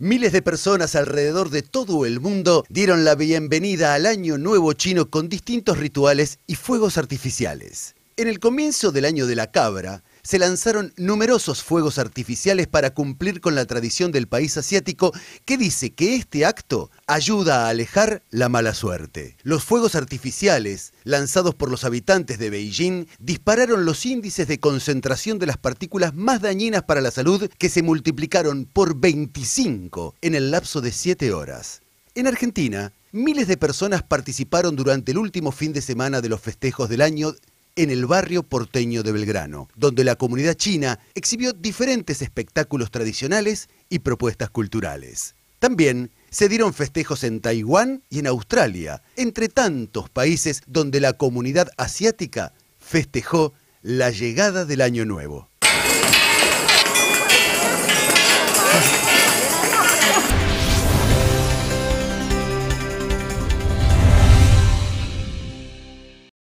Miles de personas alrededor de todo el mundo dieron la bienvenida al Año Nuevo Chino con distintos rituales y fuegos artificiales. En el comienzo del Año de la Cabra, se lanzaron numerosos fuegos artificiales para cumplir con la tradición del país asiático que dice que este acto ayuda a alejar la mala suerte. Los fuegos artificiales lanzados por los habitantes de Beijing dispararon los índices de concentración de las partículas más dañinas para la salud que se multiplicaron por 25 en el lapso de 7 horas. En Argentina, miles de personas participaron durante el último fin de semana de los festejos del año en el barrio porteño de Belgrano, donde la comunidad china exhibió diferentes espectáculos tradicionales y propuestas culturales. También se dieron festejos en Taiwán y en Australia, entre tantos países donde la comunidad asiática festejó la llegada del Año Nuevo.